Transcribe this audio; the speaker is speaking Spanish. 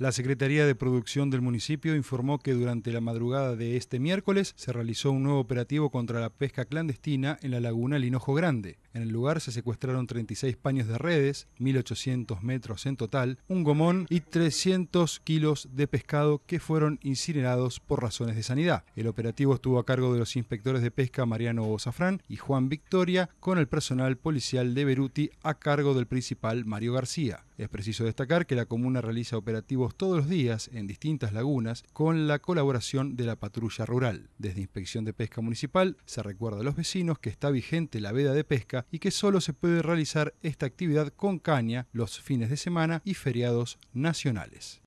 La Secretaría de Producción del municipio informó que durante la madrugada de este miércoles se realizó un nuevo operativo contra la pesca clandestina en la laguna Linojo Grande. En el lugar se secuestraron 36 paños de redes, 1.800 metros en total, un gomón y 300 kilos de pescado que fueron incinerados por razones de sanidad. El operativo estuvo a cargo de los inspectores de pesca Mariano Ozafrán y Juan Victoria con el personal policial de Beruti a cargo del principal Mario García. Es preciso destacar que la comuna realiza operativos todos los días en distintas lagunas con la colaboración de la patrulla rural. Desde Inspección de Pesca Municipal se recuerda a los vecinos que está vigente la veda de pesca y que solo se puede realizar esta actividad con caña los fines de semana y feriados nacionales.